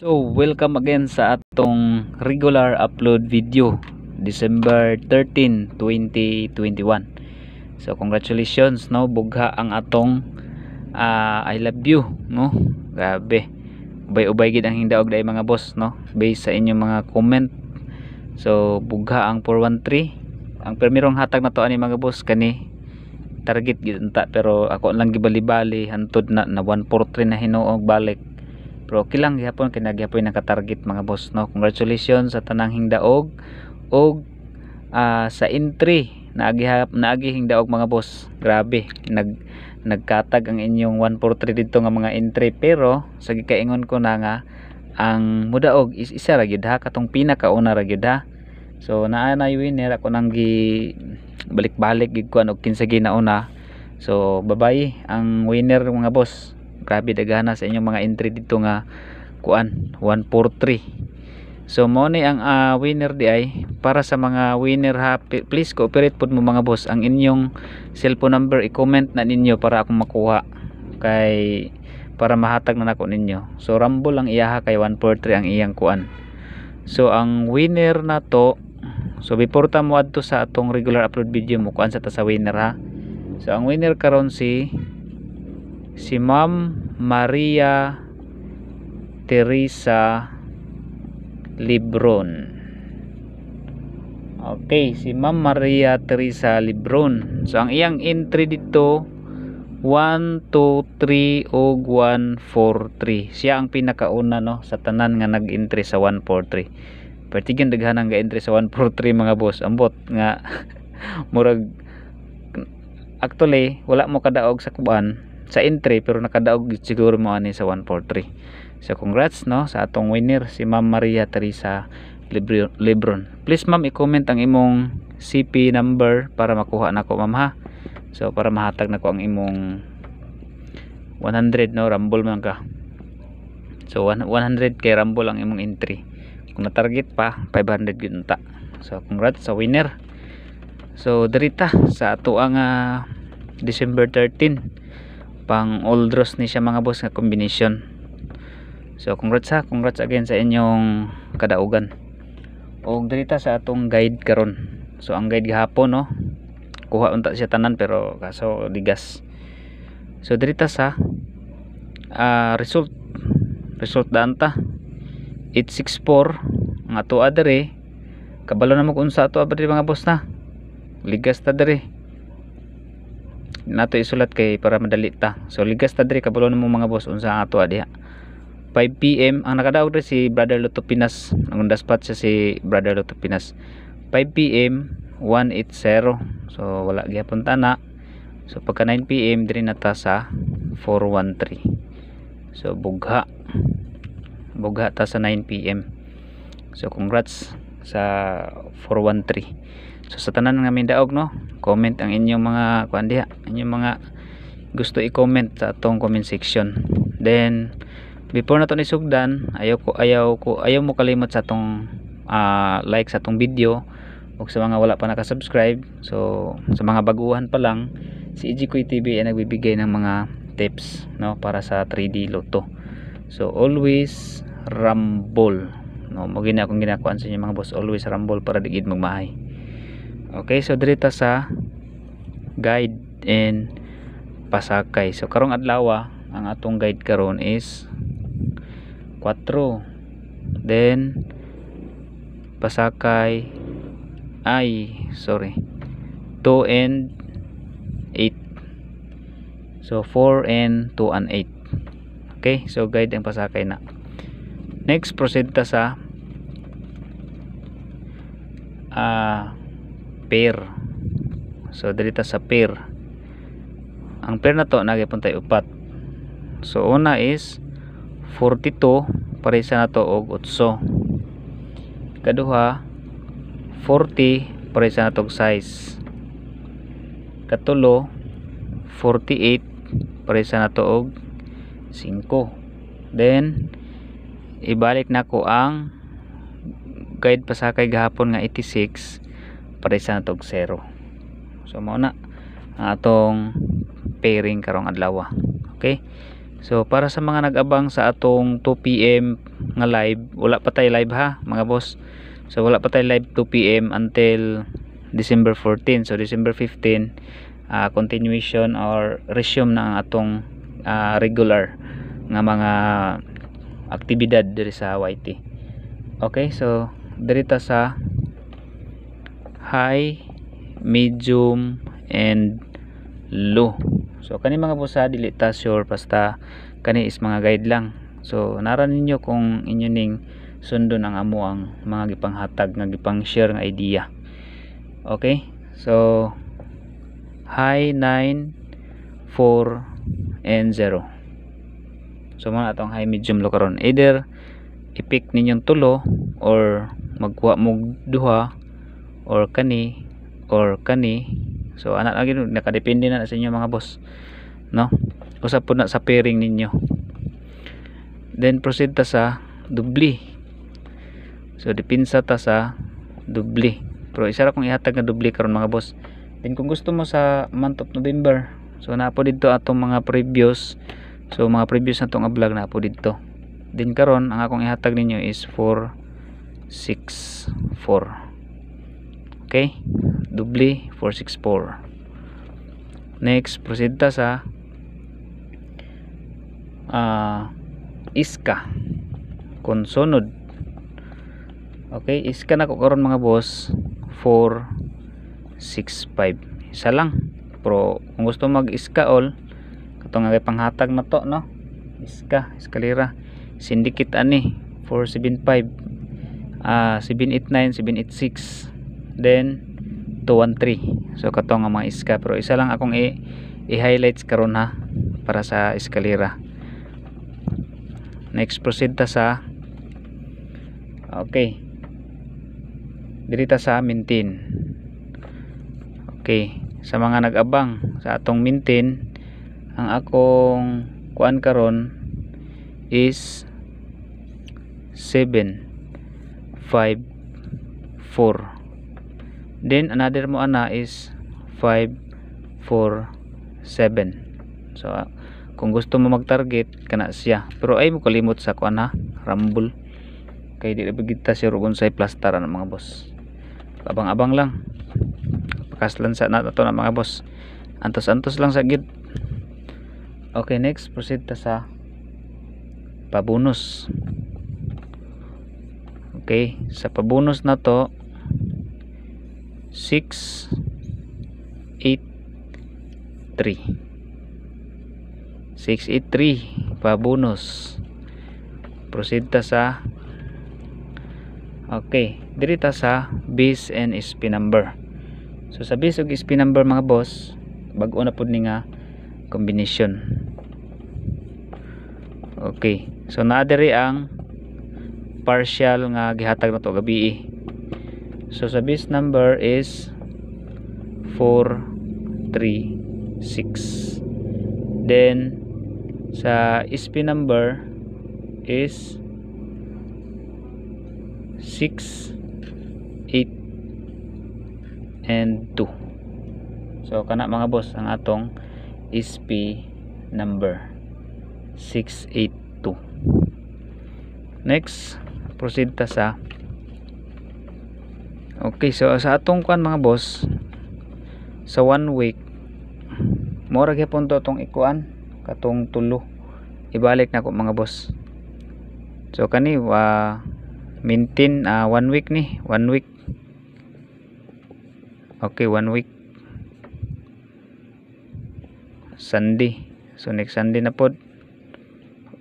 So, welcome again sa atong regular upload video December 13, 2021 So, congratulations, no? Bugha ang atong uh, I love you, no? Grabe Ubay-ubay gid ang hindaog dai mga boss, no? Based sa inyong mga comment So, bugha ang 413 Ang permirong hatag nato ani mga boss kani target gid unta pero ako lang gibali-bali hantud na na 143 na hinuog balik pero kilang gihapon kay nagyapoy naka-target mga boss no. Congratulations sa tanang hingdaog og uh, sa entry naagihap naagi hingdaog mga boss. Grabe, nag nagkatag ang inyong 143 dito nga mga entry pero sa gikaingon ko na nga ang mudaog is isa ra gyud ha katong pinakauna ra gyud ha. So naa na winner ako nang gi balik-balik gid ko og ano, kinsa ginauna. So babay ang winner mga boss grabe daghana sa inyong mga entry dito nga kuan 143 so money ang uh, winner di ay para sa mga winner ha please cooperate po mo mga boss ang inyong cellphone number i-comment na ninyo para akong makuha kay para mahatag na nako ninyo so rambo ang iyaha kay 143 ang iyang kuan so ang winner na to so before ta mo adto sa atong regular upload video mo kuan sa ta sa winner ha so ang winner karon si si Ma'am Maria Teresa Libron. Okay, si Ma'am Maria Teresa Libron. So, ang iyang entry dito, 1, 3, o 1, 4, 3. Siya ang pinakauna no, sa tanan nga nag-entry sa 1, 4, 3. Pertigyan daghan ang entry sa 1, 4, 3 mga boss. Ambot nga, murag, actually, wala mo kadaog sa kuban sa entry pero nakadaog siguro mo ani sa 143 so congrats no sa atong winner si Ma'am Maria Teresa Lebron please ma'am i-comment ang imong CP number para makuha na ko ma'am ha so para mahatag na ko ang imong 100 no rumble man ka so 100 kay rumble ang imong entry kung na target pa 500 gyud ta so congrats sa winner so dirita sa ato ang uh, December 13 pang old rose ni siya mga boss na combination so congrats ha congrats again sa inyong kadaugan o dalita sa atong guide karon so ang guide gahapon no kuha unta siya tanan pero kaso digas so dalita sa uh, result result danta ta 864 nga to adere kabalo na mo mag sa ato abri mga boss na ligas ta dere nato isulat kay para madali ta so ligas ta diri kabalo mo mga boss unsa ang ato ah, diha 5 pm ang nakadaog diri si Brother Luto Pinas ang daspat siya si Brother Luto Pinas 5 pm 180 so wala gyapon ta na so pagka 9 pm diri na ta sa 413 so bugha bugha ta sa 9 pm so congrats sa 413 so sa tanan nga may daog no comment ang inyong mga kuan inyong mga gusto i-comment sa atong comment section then before na to ni sugdan ayaw ko ayaw ko ayaw mo kalimot sa atong uh, like sa atong video ug sa mga wala pa naka-subscribe so sa mga baguhan pa lang si EGQuy TV ay nagbibigay ng mga tips no para sa 3D loto so always rumble no mo gina akong ginakuan sa inyo mga boss always rumble para digid magmahay Okay, so dirita sa guide in Pasakay. So karong adlawa ah, ang atong guide karon is 4. Then Pasakay ay sorry 2 and 8. So 4 and 2 and 8. Okay, so guide ang Pasakay na. Next proceed ta sa ah uh, pair so dalita sa pair ang pair na to nagipuntay upat so una is 42 parisa na to og utso kaduha 40 parisa na to og size katulo 48 parisa na to og 5 then ibalik na ko ang guide pa sa kay gahapon nga 86 pares na tog 0 so muna ang atong pairing karong adlaw okay so para sa mga nagabang sa atong 2 pm nga live wala pa tay live ha mga boss so wala pa tay live 2 pm until December 14 so December 15 uh, ah, continuation or resume ng atong uh, regular nga mga aktibidad diri sa YT okay so diri ta sa high, medium, and low. So kani mga busa dili ta sure basta kani is mga guide lang. So nara ninyo kung inyo ning sundon ang amo ang mga gipanghatag nga gipang-share nga idea. Okay? So high 9 4 and 0. So mo atong high medium low karon. Either ipick pick ninyong tulo or magkuha mo duha or kani or kani so anak lagi nakadepende na sa inyo mga boss no usap po na sa pairing ninyo then proceed ta sa dubli so dipinsa ta sa dubli pero isa ra kong ihatag nga dubli karon mga boss then kung gusto mo sa month of November so na po dito atong mga previous so mga previous na tong vlog na po dito then karon ang akong ihatag ninyo is 4 6 4 okay dubli 464 next proceed ta sa uh, iska konsonod okay iska na ko karon mga boss 465 isa lang pero kung gusto mag iska all katong nga panghatag na to no iska eskalera syndicate ani 475 uh, 789 786 then 213 so katong nga mga iska pero isa lang akong i-highlights karon ha para sa eskalera next proceed ta sa okay diri ta sa maintain okay sa mga nagabang sa atong maintain ang akong kuan karon is 7 5 4 then another mo ana is 5 4 7 so ah, kung gusto mo mag target kana siya pero ay mo kalimot sa ko ana rumble kay di bigita si rugon sa plastara ng mga boss abang-abang lang pakaslan sa nato na mga boss antos-antos lang sa gid okay next proceed ta sa pabonus okay sa pabonus na to 6 683 683 pa bonus prosenta sa okay dirita sa base and spin number so sa base og spin number mga boss bag-o na pud ni nga combination okay so naa diri ang partial nga gihatag na to gabi So sa base number is 436. Then sa SP number is 6, 8, and 2. So kana mga boss ang atong SP number 682. Next, proceed ta sa okay so sa atong kuan mga boss sa one week mura gyapon to tong ikuan katong tulo ibalik na ko mga boss so kani wa uh, maintain uh, one week ni one week okay one week Sunday so next Sunday na pod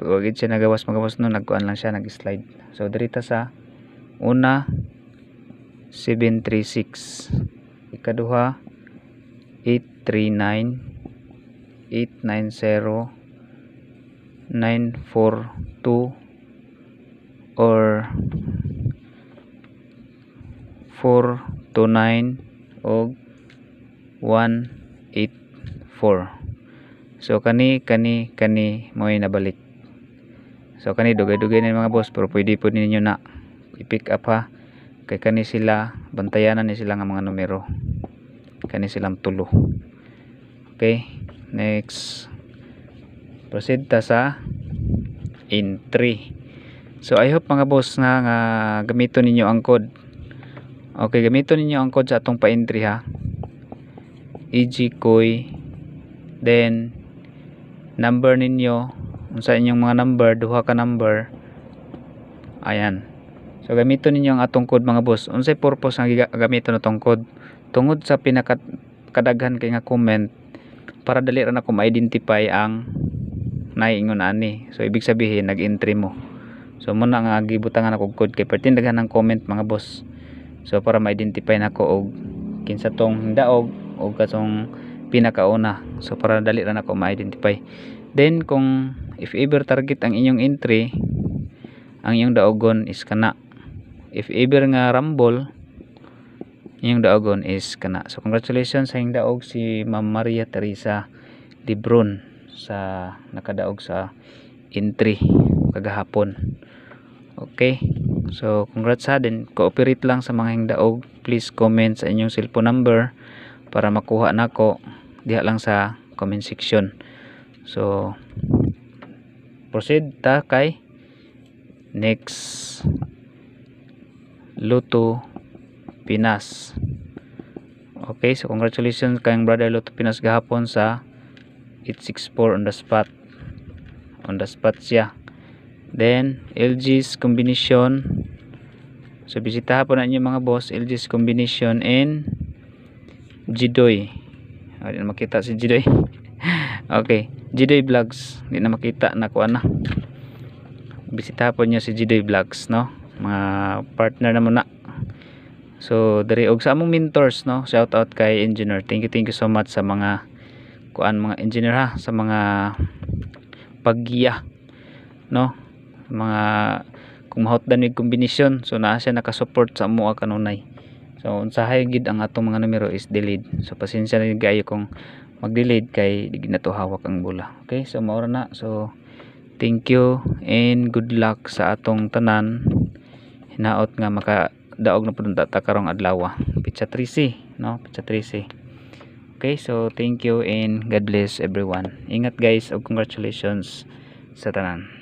wagid siya nagawas mga boss no nagkuan lang siya nag slide so dirita sa una 736 ikaduha 839 890 942 or 429 og 184 so kani kani kani mo nabalik so kani dugay-dugay na mga boss pero pwede po ninyo na i-pick up ha kay kani sila bantayanan ni sila nga mga numero kani silang tulo okay next proceed ta sa entry so I hope mga boss nga, nga gamito ninyo ang code okay gamito ninyo ang code sa atong pa-entry ha egkoy then number ninyo unsa inyong mga number duha ka number ayan So gamiton ninyo ang atong code mga boss. Unsay purpose nga gamiton natong code? Tungod sa pinakadaghan kay nga comment para dali ra nako ma-identify ang naiingon ani. So ibig sabihin nag-entry mo. So muna nga gibutangan ako code kay pertin daghan ang comment mga boss. So para ma-identify nako og kinsa tong daog og kasong pinakauna. So para dali ra nako ma-identify. Then kung if ever target ang inyong entry, ang inyong daogon is kana if ever nga rumble yung daogon is kana so congratulations sa daog si Ma'am Maria Teresa Libron sa nakadaog sa entry kagahapon okay so congrats ha din cooperate lang sa mga daog please comment sa inyong cellphone number para makuha nako diha lang sa comment section so proceed ta kay next Luto Pinas. Okay, so congratulations kayong brother Luto Pinas gahapon sa 864 on the spot. On the spot siya. Then, LG's combination. So, bisitahan po na inyo mga boss, LG's combination and Jidoy. O, ah, na makita si Jidoy. okay, Jidoy Vlogs. Di na makita, nakuha na. Bisitahan po nyo si Jidoy Vlogs, no? mga partner na muna so diri og sa among mentors no shout out kay engineer thank you thank you so much sa mga kuan mga engineer ha sa mga paggiya no mga kung mahotdan og kombinasyon so naa siya nakasupport sa amoa kanunay so unsahay gid ang atong mga numero is delayed so pasensya na kayo kung mag-delayed kay di na ang bola okay so maura na so thank you and good luck sa atong tanan hinaot nga makadaog na pud ta adlawa adlaw 3C ah. no pitsa 3C okay so thank you and god bless everyone ingat guys ug congratulations sa tanan